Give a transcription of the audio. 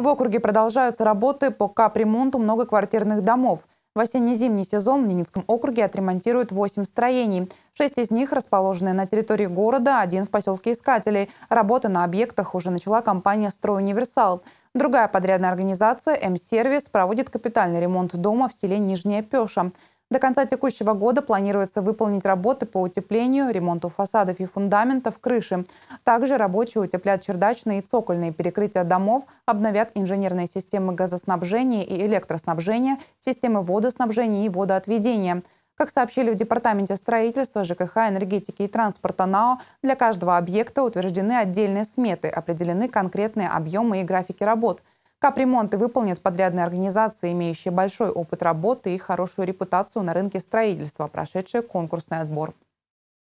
В округе продолжаются работы по капремонту многоквартирных домов. В осенне-зимний сезон в Ненецком округе отремонтируют 8 строений. Шесть из них расположены на территории города, один в поселке Искателей. Работа на объектах уже начала компания «Стройуниверсал». Другая подрядная организация «М-сервис» проводит капитальный ремонт дома в селе Нижняя Пеша. До конца текущего года планируется выполнить работы по утеплению, ремонту фасадов и фундаментов крыши. Также рабочие утеплят чердачные и цокольные перекрытия домов, обновят инженерные системы газоснабжения и электроснабжения, системы водоснабжения и водоотведения – как сообщили в Департаменте строительства, ЖКХ, энергетики и транспорта НАО, для каждого объекта утверждены отдельные сметы, определены конкретные объемы и графики работ – Капремонты выполнят подрядные организации, имеющие большой опыт работы и хорошую репутацию на рынке строительства, прошедшие конкурсный отбор.